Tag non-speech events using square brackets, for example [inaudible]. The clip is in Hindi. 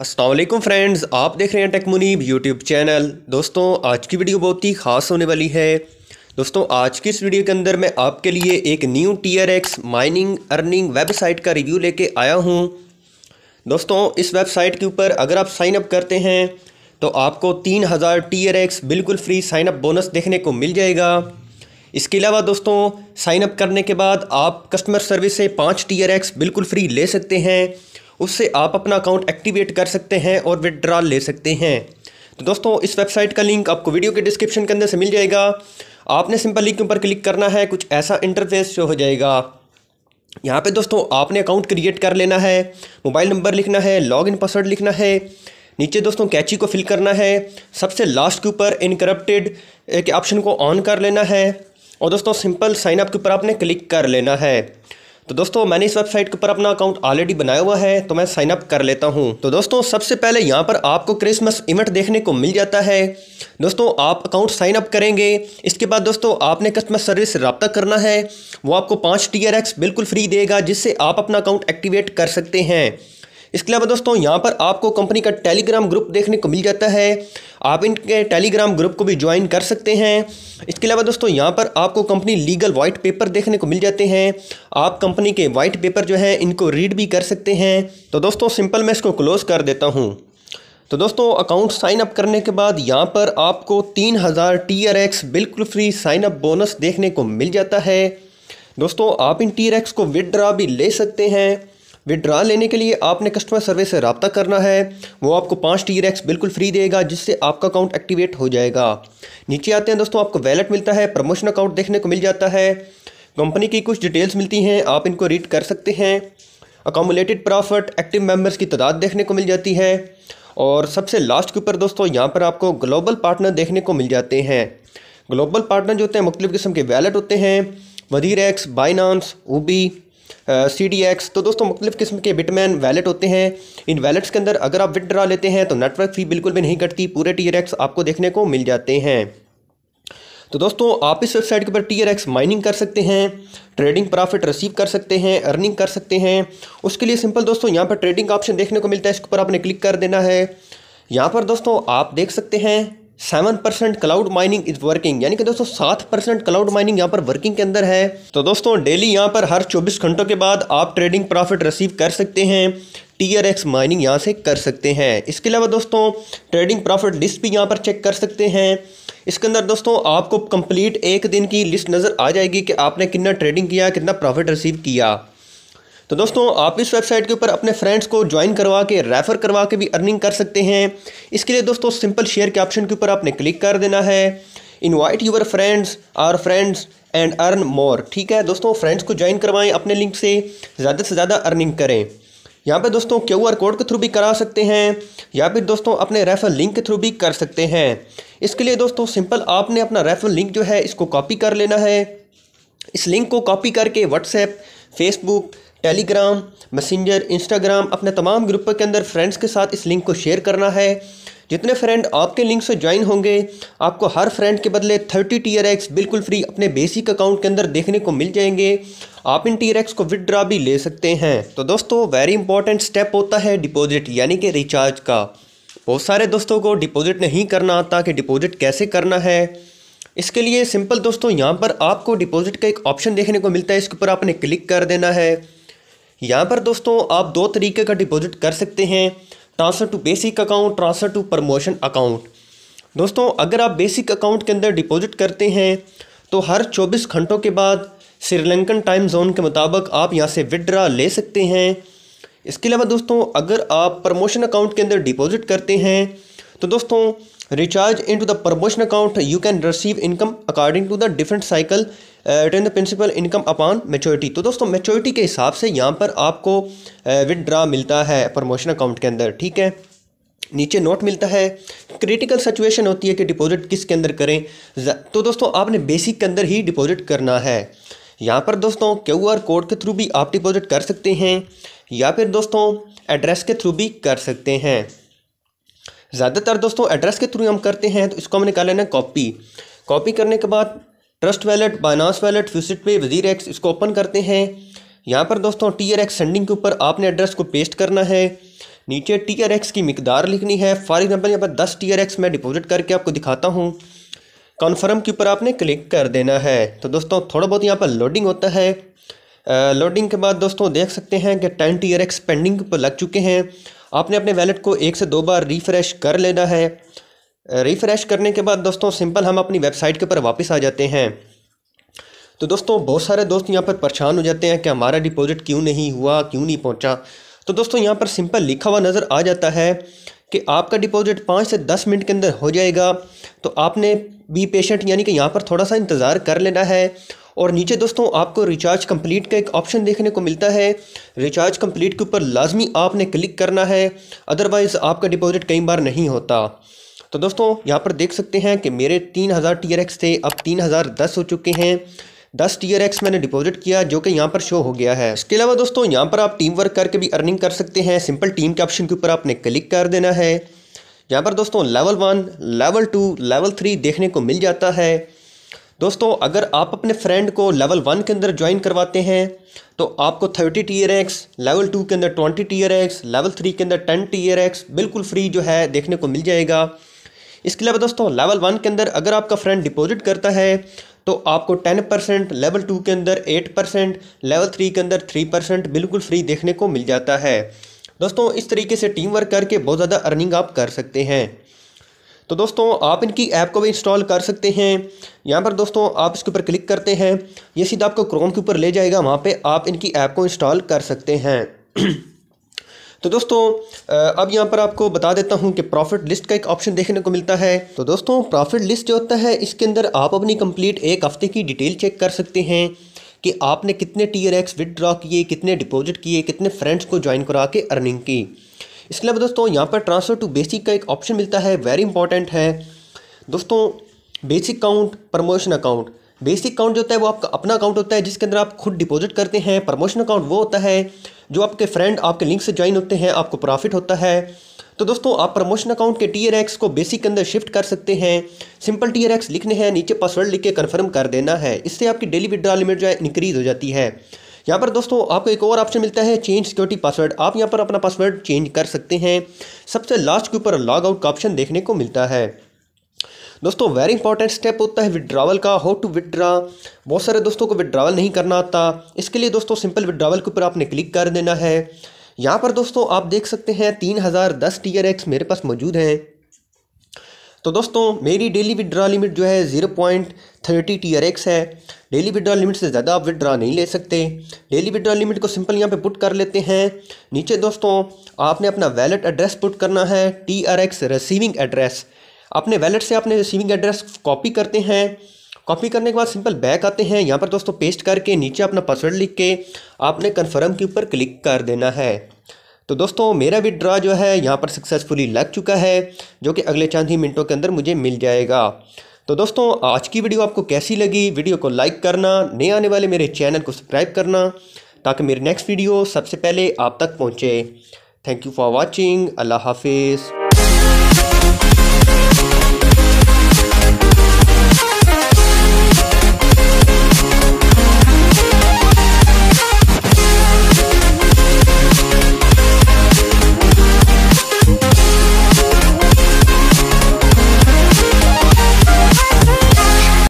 असलम फ्रेंड्स आप देख रहे हैं टेकमुनीब यूट्यूब चैनल दोस्तों आज की वीडियो बहुत ही ख़ास होने वाली है दोस्तों आज की इस वीडियो के अंदर मैं आपके लिए एक new T R X mining earning website का रिव्यू लेके आया हूँ दोस्तों इस वेबसाइट के ऊपर अगर आप साइन अप करते हैं तो आपको तीन हज़ार टी आर एक्स बिल्कुल फ्री साइन अप बोनस देखने को मिल जाएगा इसके अलावा दोस्तों साइनअप करने के बाद आप कस्टमर सर्विस से पाँच टी आर एक्स बिल्कुल फ्री ले सकते हैं उससे आप अपना अकाउंट एक्टिवेट कर सकते हैं और विदड्रॉल ले सकते हैं तो दोस्तों इस वेबसाइट का लिंक आपको वीडियो के डिस्क्रिप्शन के अंदर से मिल जाएगा आपने सिंपल लिंक के ऊपर क्लिक करना है कुछ ऐसा इंटरफेस शो हो जाएगा यहाँ पे दोस्तों आपने अकाउंट क्रिएट कर लेना है मोबाइल नंबर लिखना है लॉग इन पासवर्ड लिखना है नीचे दोस्तों कैची को फिल करना है सबसे लास्ट के ऊपर इनकरप्टेड के ऑप्शन को ऑन कर लेना है और दोस्तों सिंपल साइनअप के ऊपर आपने क्लिक कर लेना है तो दोस्तों मैंने इस वेबसाइट के ऊपर अपना अकाउंट ऑलरेडी बनाया हुआ है तो मैं साइन अप कर लेता हूँ तो दोस्तों सबसे पहले यहाँ पर आपको क्रिसमस इवेंट देखने को मिल जाता है दोस्तों आप अकाउंट साइन अप करेंगे इसके बाद दोस्तों आपने कस्टमर सर्विस से रबता करना है वो आपको पाँच टी बिल्कुल फ्री देगा जिससे आप अपना अकाउंट एक्टिवेट कर सकते हैं इसके अलावा दोस्तों यहाँ पर आपको कंपनी का टेलीग्राम ग्रुप देखने को मिल जाता है आप इनके टेलीग्राम ग्रुप को भी ज्वाइन कर सकते हैं इसके अलावा दोस्तों यहाँ पर आपको कंपनी लीगल वाइट पेपर देखने को मिल जाते हैं आप कंपनी के वाइट पेपर जो है इनको रीड भी कर सकते हैं तो दोस्तों सिंपल मैं इसको क्लोज कर देता हूँ तो दोस्तों अकाउंट साइन अप करने के बाद यहाँ पर आपको तीन हज़ार टी आर एक्स बिल्कुल फ्री साइन अप बोनस देखने को मिल जाता है दोस्तों आप इन टी आर एक्स को विदड्रा भी ले सकते हैं विड्रॉल लेने के लिए आपने कस्टमर सर्विस से रबता करना है वो आपको पाँच टी रैक्स बिल्कुल फ्री देगा जिससे आपका अकाउंट एक्टिवेट हो जाएगा नीचे आते हैं दोस्तों आपको वैलेट मिलता है प्रमोशन अकाउंट देखने को मिल जाता है कंपनी की कुछ डिटेल्स मिलती हैं आप इनको रीड कर सकते हैं अकोमोलेटेड प्रॉफिट एक्टिव मेम्बर्स की तादाद देखने को मिल जाती है और सबसे लास्ट के ऊपर दोस्तों यहाँ पर आपको ग्लोबल पार्टनर देखने को मिल जाते हैं ग्लोबल पार्टनर जो होते हैं मुख्तु किस्म के वैलेट होते हैं वजीर एक्स बाइनानस ओबी सी डी एक्स तो दोस्तों मुख्तलिफ़ किस्म के बिटमैन वैलेट होते हैं इन वैलेट्स के अंदर अगर आप विदड्रा लेते हैं तो नेटवर्क फ़ी बिल्कुल भी नहीं कटती पूरे आर एक्स आपको देखने को मिल जाते हैं तो दोस्तों आप इस वेबसाइट के ऊपर टी आर एक्स माइनिंग कर सकते हैं ट्रेडिंग प्रॉफिट रिसीव कर सकते हैं अर्निंग कर सकते हैं उसके लिए सिंपल दोस्तों यहाँ पर ट्रेडिंग ऑप्शन देखने को मिलता है इसके ऊपर आपने क्लिक कर देना है यहाँ पर दोस्तों आप देख सकते हैं seven percent cloud mining is working यानी कि दोस्तों सात परसेंट क्लाउड माइनिंग यहाँ पर वर्किंग के अंदर है तो दोस्तों डेली यहाँ पर हर चौबीस घंटों के बाद आप ट्रेडिंग प्रॉफिट रिसीव कर सकते हैं टी आर एक्स माइनिंग यहाँ से कर सकते हैं इसके अलावा दोस्तों ट्रेडिंग प्रॉफिट लिस्ट भी यहाँ पर चेक कर सकते हैं इसके अंदर दोस्तों आपको कंप्लीट एक दिन की लिस्ट नज़र आ जाएगी कि आपने कितना ट्रेडिंग किया कितना प्रॉफिट रिसीव किया तो दोस्तों आप इस वेबसाइट के ऊपर अपने फ्रेंड्स को ज्वाइन करवा के रेफ़र करवा के भी अर्निंग कर सकते हैं इसके लिए दोस्तों सिंपल शेयर के ऑप्शन के ऊपर आपने क्लिक कर देना है invite your friends or friends and earn more ठीक है दोस्तों फ्रेंड्स को ज्वाइन करवाएं अपने लिंक से ज़्यादा से ज़्यादा अर्निंग करें यहाँ पे दोस्तों क्यू आर कोड के थ्रू भी करा सकते हैं या फिर दोस्तों अपने रेफर लिंक के थ्रू भी कर सकते हैं इसके लिए दोस्तों सिंपल आपने अपना रेफर लिंक जो है इसको कॉपी कर लेना है इस लिंक को कॉपी करके WhatsApp Facebook Telegram Messenger Instagram अपने तमाम ग्रुप के अंदर फ्रेंड्स के साथ इस लिंक को शेयर करना है जितने फ्रेंड आपके लिंक से ज्वाइन होंगे आपको हर फ्रेंड के बदले थर्टी टी आर एक्स बिल्कुल फ्री अपने बेसिक अकाउंट के अंदर देखने को मिल जाएंगे आप इन टी आर एक्स को विदड्रा भी ले सकते हैं तो दोस्तों वेरी इंपॉर्टेंट स्टेप होता है डिपॉजिट यानी कि रिचार्ज का बहुत सारे दोस्तों को डिपॉजिट नहीं करना आता कि डिपॉजिट कैसे करना है इसके लिए सिंपल दोस्तों यहाँ पर आपको डिपॉजिट का एक ऑप्शन देखने को मिलता है इसके ऊपर आपने क्लिक कर देना है यहाँ पर दोस्तों आप दो तरीके का डिपॉजिट कर सकते हैं transfer to basic account transfer to promotion account दोस्तों अगर आप बेसिक अकाउंट के अंदर डिपॉजिट करते हैं तो हर 24 घंटों के बाद श्रीलंकन टाइम जोन के मुताबिक आप यहाँ से विड्रा ले सकते हैं इसके अलावा दोस्तों अगर आप प्रमोशन अकाउंट के अंदर डिपॉजिट करते हैं तो दोस्तों recharge to the promotion account you can receive income according to the different cycle return the principal income upon maturity तो दोस्तों मेच्योरिटी के हिसाब से यहाँ पर आपको विदड्रा uh, मिलता है प्रमोशन अकाउंट के अंदर ठीक है नीचे नोट मिलता है क्रिटिकल सिचुएशन होती है कि डिपॉजिट किसके अंदर करें तो दोस्तों आपने बेसिक के अंदर ही डिपॉजिट करना है यहाँ पर दोस्तों क्यू आर कोड के थ्रू भी आप डिपॉजिट कर सकते हैं या फिर दोस्तों एड्रेस के थ्रू भी कर सकते हैं ज़्यादातर दोस्तों एड्रेस के थ्रू हम करते हैं तो इसको हमने कर लेना कॉपी कॉपी करने के बाद ट्रस्ट वैलेट बाइनास वैलेट फ्यूसिट पे वजीर एक्स इसको ओपन करते हैं यहाँ पर दोस्तों टी आर एक्स सेंडिंग के ऊपर आपने एड्रेस को पेस्ट करना है नीचे टी आर एक्स की मकदार लिखनी है फॉर एग्जाम्पल यहाँ पर दस टी आर एक्स मैं डिपोज़िट करके आपको दिखाता हूँ कॉन्फर्म के ऊपर आपने क्लिक कर देना है तो दोस्तों थोड़ा बहुत यहाँ पर लोडिंग होता है लोडिंग के बाद दोस्तों देख सकते हैं कि ten T R X pending पर लग चुके हैं आपने अपने वैलेट को एक से दो बार रिफ़्रेश कर लेना है रिफ़्रेश करने के बाद दोस्तों सिंपल हम अपनी वेबसाइट के ऊपर वापस आ जाते हैं तो दोस्तों बहुत सारे दोस्त यहाँ पर परेशान हो जाते हैं कि हमारा डिपॉजिट क्यों नहीं हुआ क्यों नहीं पहुँचा तो दोस्तों यहाँ पर सिंपल लिखा हुआ नज़र आ जाता है कि आपका डिपॉजिट पाँच से दस मिनट के अंदर हो जाएगा तो आपने बी पेशेंट यानी कि यहाँ पर थोड़ा सा इंतज़ार कर लेना है और नीचे दोस्तों आपको रिचार्ज कंप्लीट का एक ऑप्शन देखने को मिलता है रिचार्ज कंप्लीट के ऊपर लाजमी आपने क्लिक करना है अदरवाइज़ आपका डिपॉजिट कई बार नहीं होता तो दोस्तों यहाँ पर देख सकते हैं कि मेरे तीन हज़ार टी आर एक्स थे अब तीन हज़ार दस हो चुके हैं दस टी एक्स मैंने डिपॉजिट किया जो कि यहाँ पर शो हो गया है इसके अलावा दोस्तों यहाँ पर आप टीम वर्क करके भी अर्निंग कर सकते हैं सिंपल टीम के ऑप्शन के ऊपर आपने क्लिक कर देना है यहाँ पर दोस्तों level one level two level three देखने को मिल जाता है दोस्तों अगर आप अपने फ्रेंड को लेवल वन के अंदर ज्वाइन करवाते हैं तो आपको thirty T X level two के अंदर twenty T X level three के अंदर टेन टी एक्स बिल्कुल फ्री जो है देखने को मिल जाएगा इसके अलावा दोस्तों लेवल वन के अंदर अगर आपका फ्रेंड डिपॉजिट करता है तो आपको टेन परसेंट लेवल टू के अंदर एट परसेंट लेवल थ्री के अंदर थ्री परसेंट बिल्कुल फ्री देखने को मिल जाता है दोस्तों इस तरीके से टीम वर्क करके बहुत ज़्यादा अर्निंग आप कर सकते हैं तो दोस्तों आप इनकी ऐप को भी इंस्टॉल कर सकते हैं यहाँ पर दोस्तों आप इसके ऊपर क्लिक करते हैं ये सीधा आपको क्रोम के ऊपर ले जाएगा वहाँ पर आप इनकी ऐप को इंस्टॉल कर सकते हैं [clears throat] तो दोस्तों अब यहाँ पर आपको बता देता हूँ कि प्रॉफिट लिस्ट का एक ऑप्शन देखने को मिलता है तो दोस्तों प्रॉफिट लिस्ट जो होता है इसके अंदर आप अपनी कंप्लीट एक हफ्ते की डिटेल चेक कर सकते हैं कि आपने कितने टी आर एक्स विदड्रॉ किए कितने डिपॉजिट किए कितने फ्रेंड्स को ज्वाइन करा के अर्निंग की इसके अलावा दोस्तों यहाँ पर ट्रांसफ़र टू बेसिक का एक ऑप्शन मिलता है वेरी इंपॉर्टेंट है दोस्तों basic account promotion account basic account जो होता है वो आपका अपना अकाउंट होता है जिसके अंदर आप खुद डिपॉजिट करते हैं प्रमोशन अकाउंट वो होता है जो आपके फ्रेंड आपके लिंक से ज्वाइन होते हैं आपको प्रॉफिट होता है तो दोस्तों आप प्रमोशन अकाउंट के टी एक्स को बेसिक के अंदर शिफ्ट कर सकते हैं सिंपल टी एक्स लिखने हैं नीचे पासवर्ड लिख के कन्फर्म कर देना है इससे आपकी डेली विड्रा लिमिट जो है इंक्रीज़ हो जाती है यहाँ पर दोस्तों आपको एक और ऑप्शन मिलता है चेंज सिक्योरिटी पासवर्ड आप यहाँ पर अपना पासवर्ड चेंज कर सकते हैं सबसे लास्ट के ऊपर लॉग आउट का ऑप्शन देखने को मिलता है दोस्तों वेरी इंपॉर्टेंट स्टेप होता है विड्रावल का हाउ टू विड्रा बहुत सारे दोस्तों को विड्रावल नहीं करना आता इसके लिए दोस्तों सिंपल विड्रावल के ऊपर आपने क्लिक कर देना है यहाँ पर दोस्तों आप देख सकते हैं तीन हज़ार दस टी आर एक्स मेरे पास मौजूद हैं तो दोस्तों मेरी डेली विड्रा लिमिट जो है zero point thirty T R X है डेली विड्रा लिमिट से ज़्यादा आप विड्रा नहीं ले सकते डेली विड्रा लिमिट को सिंपल यहाँ पे पुट कर लेते हैं नीचे दोस्तों आपने अपना वैलेट एड्रेस पुट करना है T R X receiving address अपने वैलेट से अपने रिसीविंग एड्रेस कॉपी करते हैं कॉपी करने के बाद सिंपल बैक आते हैं यहाँ पर दोस्तों पेस्ट करके नीचे अपना पासवर्ड लिख के आपने कन्फर्म के ऊपर क्लिक कर देना है तो दोस्तों मेरा विड्रा जो है यहाँ पर सक्सेसफुली लग चुका है जो कि अगले चंद ही मिनटों के अंदर मुझे मिल जाएगा तो दोस्तों आज की वीडियो आपको कैसी लगी वीडियो को लाइक करना नए आने वाले मेरे चैनल को सब्सक्राइब करना ताकि मेरी नेक्स्ट वीडियो सबसे पहले आप तक पहुँचे थैंक यू फॉर वॉचिंग अल्लाह हाफिज़